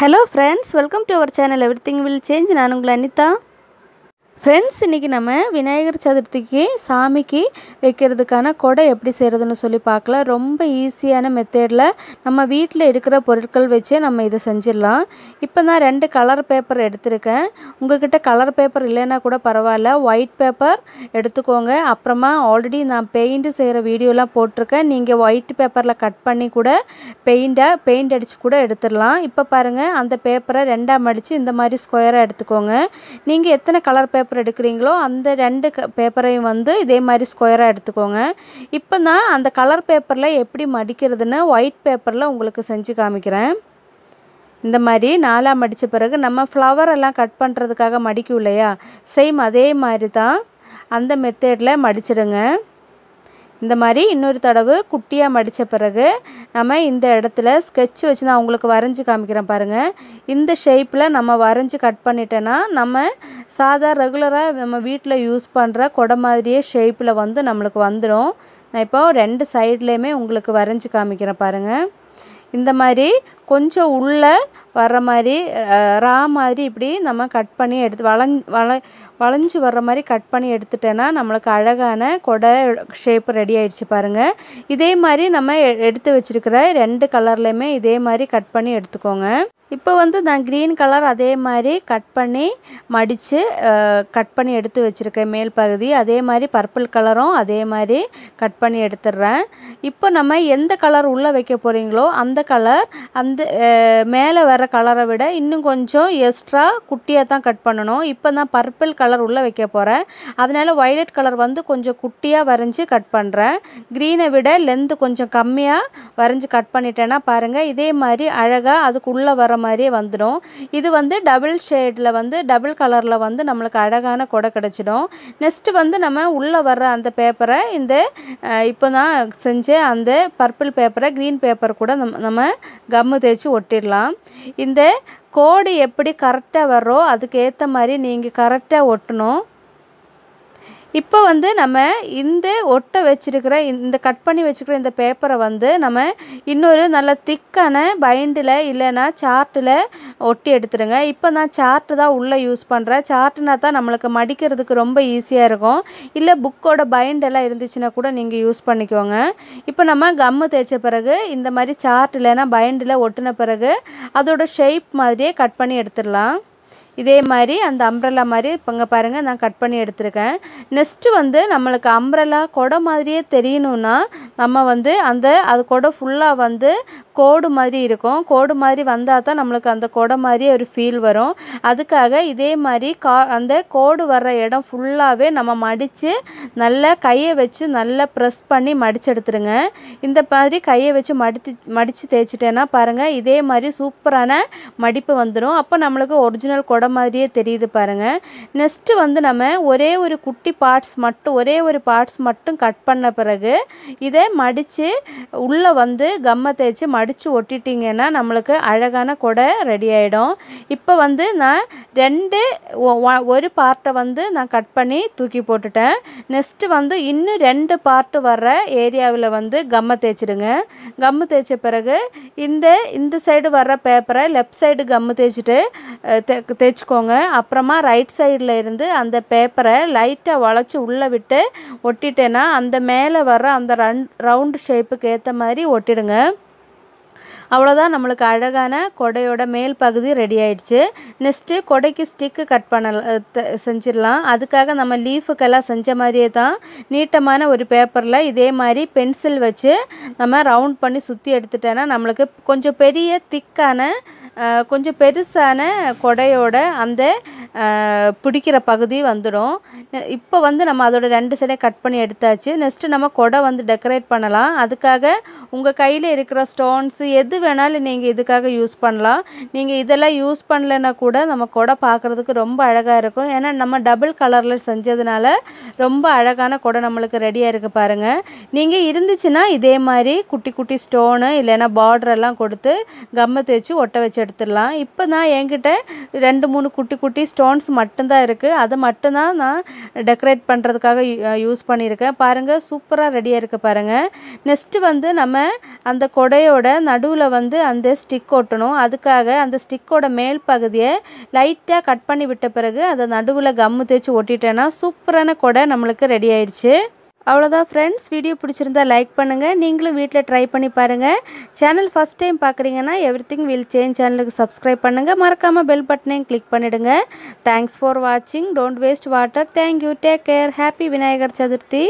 hello friends welcome to our channel everything will change நான் உங்கள் Anitha friends இன்றைக்கி நம்ம விநாயகர் சதுர்த்திக்கு சாமிக்கு வைக்கிறதுக்கான கொடை எப்படி செய்கிறதுன்னு சொல்லி பார்க்கலாம் ரொம்ப ஈஸியான மெத்தேடில் நம்ம வீட்டில் இருக்கிற பொருட்கள் வச்சே நம்ம இதை செஞ்சிடலாம் இப்போ நான் ரெண்டு கலர் பேப்பர் எடுத்திருக்கேன் கிட்டே கலர் பேப்பர் இல்லைன்னா கூட பரவாயில்ல ஒயிட் பேப்பர் எடுத்துக்கோங்க அப்புறமா ஆல்ரெடி நான் பெயிண்ட் செய்கிற வீடியோலாம் போட்டிருக்கேன் நீங்கள் ஒயிட் பேப்பரில் கட் பண்ணி கூட பெயிண்டாக பெயிண்ட் அடித்து கூட எடுத்துடலாம் இப்போ பாருங்கள் அந்த பேப்பரை ரெண்டாம் அடித்து இந்த மாதிரி ஸ்கொயராக எடுத்துக்கோங்க நீங்கள் எத்தனை கலர் பேப்பர் பேப்பர் எடுக்கிறீங்களோ அந்த ரெண்டு பேப்பரையும் வந்து இதே மாதிரி ஸ்கொயராக எடுத்துக்கோங்க இப்போ நான் அந்த கலர் பேப்பரில் எப்படி மடிக்கிறதுன்னு ஒயிட் பேப்பரில் உங்களுக்கு செஞ்சு காமிக்கிறேன் இந்த மாதிரி நாலாக மடித்த பிறகு நம்ம ஃப்ளவர் எல்லாம் கட் பண்ணுறதுக்காக மடிக்கும் இல்லையா சேம் அதே மாதிரி தான் அந்த மெத்தேடில் மடிச்சிடுங்க இந்த மாதிரி இன்னொரு தடவை குட்டியாக மடித்த பிறகு நம்ம இந்த இடத்துல ஸ்கெட்ச் வச்சு நான் உங்களுக்கு வரைஞ்சி காமிக்கிறேன் பாருங்கள் இந்த ஷேப்பில் நம்ம வரைஞ்சி கட் பண்ணிட்டோன்னா நம்ம சாதா ரெகுலராக நம்ம வீட்டில் யூஸ் பண்ணுற கொடை மாதிரியே ஷேப்பில் வந்து நம்மளுக்கு வந்துடும் நான் இப்போ ரெண்டு சைட்லேயுமே உங்களுக்கு வரைஞ்சி காமிக்கிறேன் பாருங்கள் இந்த மாதிரி கொஞ்சம் உள்ளே வர்ற மாதிரி ரா மாதிரி இப்படி நம்ம கட் பண்ணி எடுத்து வளஞ் வள வளைஞ்சு வர்ற மாதிரி கட் பண்ணி எடுத்துட்டேன்னா நம்மளுக்கு அழகான கொடை ஷேப் ரெடி ஆயிடுச்சு பாருங்கள் இதே மாதிரி நம்ம எடுத்து வச்சுருக்கிற ரெண்டு கலர்லேயுமே இதே மாதிரி கட் பண்ணி எடுத்துக்கோங்க இப்போ வந்து நான் க்ரீன் கலர் அதே மாதிரி கட் பண்ணி மடித்து கட் பண்ணி எடுத்து வச்சுருக்கேன் மேல் பகுதி அதே மாதிரி பர்பிள் கலரும் அதே மாதிரி கட் பண்ணி எடுத்துடுறேன் இப்போ நம்ம எந்த கலர் உள்ளே வைக்க போகிறீங்களோ அந்த கலர் அந்த மேலே வர கலரை விட இன்னும் கொஞ்சம் எக்ஸ்ட்ரா குட்டியாக தான் கட் பண்ணணும் இப்போ தான் பர்பிள் கலர் உள்ளே வைக்க போகிறேன் அதனால் வைலட் கலர் வந்து கொஞ்சம் குட்டியாக வரைஞ்சி கட் பண்ணுறேன் க்ரீனை விட லென்த்து கொஞ்சம் கம்மியாக வரைஞ்சி கட் பண்ணிட்டேன்னா பாருங்கள் இதே மாதிரி அழகாக அதுக்குள்ளே வர மாதிரியே வந்துடும் இது வந்து டபுள் ஷேடில் வந்து டபுள் கலரில் வந்து நம்மளுக்கு அழகான கொடை கிடச்சிடும் நெக்ஸ்ட்டு வந்து நம்ம உள்ளே வர்ற அந்த பேப்பரை இந்த இப்போ தான் செஞ்ச அந்த பர்பிள் பேப்பரை க்ரீன் பேப்பர் கூட நம்ம நம்ம கம்மு தேய்ச்சி ஒட்டிடலாம் இந்த கோடு எப்படி கரெக்டாக வர்றோ அதுக்கு ஏற்ற மாதிரி நீங்கள் கரெக்டாக ஒட்டணும் இப்போ வந்து நம்ம இந்த ஒட்டை வச்சுருக்கிற இந்த கட் பண்ணி வச்சுருக்கிற இந்த பேப்பரை வந்து நம்ம இன்னொரு நல்ல திக்கான பைண்டில் இல்லைன்னா சார்ட்டில் ஒட்டி எடுத்துருங்க இப்போ நான் சார்ட்டு தான் உள்ளே யூஸ் பண்ணுறேன் சார்ட்டுனா தான் நம்மளுக்கு மடிக்கிறதுக்கு ரொம்ப ஈஸியாக இருக்கும் இல்லை புக்கோட பைண்டெல்லாம் இருந்துச்சுன்னா கூட நீங்கள் யூஸ் பண்ணிக்கோங்க இப்போ நம்ம கம்மு தேய்ச்ச பிறகு இந்த மாதிரி சார்ட் இல்லைன்னா பைண்டில் ஒட்டின பிறகு அதோடய ஷேப் மாதிரியே கட் பண்ணி எடுத்துடலாம் இதே மாதிரி அந்த அம்ப்ரல்லா மாதிரி இப்போங்க பாருங்கள் நான் கட் பண்ணி எடுத்திருக்கேன் நெக்ஸ்ட்டு வந்து நம்மளுக்கு அம்ப்ரல்லா கொடை மாதிரியே தெரியணும்னா நம்ம வந்து அந்த அது கொடை ஃபுல்லாக வந்து கோடு மாதிரி இருக்கும் கோடு மாதிரி வந்தால் தான் நம்மளுக்கு அந்த கொடை மாதிரியே ஒரு ஃபீல் வரும் அதுக்காக இதே மாதிரி கா அந்த கோடு வர்ற இடம் ஃபுல்லாகவே நம்ம மடித்து நல்லா கையை வச்சு நல்லா ப்ரெஸ் பண்ணி மடித்து எடுத்துருங்க இந்த மாதிரி கையை வச்சு மடித்து மடித்து தேய்ச்சிட்டேன்னா பாருங்கள் இதே மாதிரி சூப்பரான மடிப்பு வந்துடும் அப்போ நம்மளுக்கு ஒரிஜினல் கொடை படம் மாதிரியே தெரியுது பாருங்கள் நெக்ஸ்ட்டு வந்து நம்ம ஒரே ஒரு குட்டி பார்ட்ஸ் மட்டும் ஒரே ஒரு பார்ட்ஸ் மட்டும் கட் பண்ண பிறகு இதை மடித்து உள்ளே வந்து கம்மை தேய்ச்சி மடித்து ஒட்டிட்டிங்கன்னா நம்மளுக்கு அழகான கொடை ரெடி ஆகிடும் இப்போ வந்து நான் ரெண்டு ஒரு பார்ட்டை வந்து நான் கட் பண்ணி தூக்கி போட்டுட்டேன் நெக்ஸ்ட்டு வந்து இன்னும் ரெண்டு பார்ட்டு வர்ற ஏரியாவில் வந்து கம்மை தேய்ச்சிடுங்க கம்மு தேய்ச்ச பிறகு இந்த இந்த சைடு வர்ற பேப்பரை லெஃப்ட் சைடு கம்மு தேய்ச்சிட்டு தே வச்சுக்கோங்க அப்புறமா ரைட் சைடில் இருந்து அந்த பேப்பரை லைட்டாக வளைச்சி உள்ளே விட்டு ஒட்டிட்டேன்னா அந்த மேலே வர அந்த ரன் ரவுண்டு ஷேப்புக்கு ஏற்ற மாதிரி ஒட்டிடுங்க அவ்வளோதான் நம்மளுக்கு அழகான கொடையோட மேல் பகுதி ரெடி ஆயிடுச்சு நெக்ஸ்ட்டு கொடைக்கு ஸ்டிக்கு கட் பண்ண செஞ்சிடலாம் அதுக்காக நம்ம லீஃபுக்கெல்லாம் செஞ்ச மாதிரியே தான் நீட்டமான ஒரு பேப்பரில் இதே மாதிரி பென்சில் வச்சு நம்ம ரவுண்ட் பண்ணி சுற்றி எடுத்துட்டோன்னா நம்மளுக்கு கொஞ்சம் பெரிய திக்கான கொஞ்சம் பெருசான கொடையோட அந்த பிடிக்கிற பகுதி வந்துடும் இப்போ வந்து நம்ம அதோட ரெண்டு சைடை கட் பண்ணி எடுத்தாச்சு நெக்ஸ்ட்டு நம்ம கொடை வந்து டெக்கரேட் பண்ணலாம் அதுக்காக உங்கள் கையில் இருக்கிற ஸ்டோன்ஸு எது வேணாலும் நீங்கள் இதுக்காக யூஸ் பண்ணலாம் நீங்கள் இதெல்லாம் யூஸ் பண்ணலைன்னா கூட நம்ம கொடை பார்க்குறதுக்கு ரொம்ப அழகாக இருக்கும் ஏன்னா நம்ம டபுள் கலரில் செஞ்சதுனால ரொம்ப அழகான கொடை நம்மளுக்கு ரெடியாக இருக்குது பாருங்கள் நீங்கள் இருந்துச்சுன்னா இதே மாதிரி குட்டி குட்டி ஸ்டோனு இல்லைன்னா பார்டரெல்லாம் கொடுத்து கம்மத்தை வச்சு ஒட்ட வச்சு எடுத்துடலாம் இப்போ நான் என்கிட்ட ரெண்டு மூணு குட்டி குட்டி ஸ்டோன்ஸ் மட்டும்தான் இருக்குது அது மட்டும்தான் நான் டெக்கரேட் பண்ணுறதுக்காக யூஸ் பண்ணியிருக்கேன் பாருங்கள் சூப்பராக ரெடியாக இருக்குது பாருங்கள் நெக்ஸ்ட்டு வந்து நம்ம அந்த கொடையோட நடுவில் வந்து அந்த ஸ்டிக் ஒட்டணும் அதுக்காக அந்த ஸ்டிக்கோட மேல் பகுதியை லைட்டாக கட் பண்ணி விட்ட பிறகு அதை நடுவில் கம்மு தேய்ச்சி ஒட்டிட்டேன்னா சூப்பரான கொடை நம்மளுக்கு ரெடி ஆயிடுச்சு அவ்வளோதான் ஃப்ரெண்ட்ஸ் வீடியோ பிடிச்சிருந்தா லைக் பண்ணுங்கள் நீங்களும் வீட்டில் ட்ரை பண்ணி பாருங்கள் சேனல் ஃபஸ்ட் டைம் பார்க்குறீங்கன்னா எவ்ரி திங் வில் சேஞ்ச் சேனலுக்கு சப்ஸ்கிரைப் பண்ணுங்கள் மறக்காமல் பெல் பட்டனையும் கிளிக் பண்ணிவிடுங்க தேங்க்ஸ் ஃபார் வாட்சிங் don't waste water thank you take care happy Vinayagar Chaturthi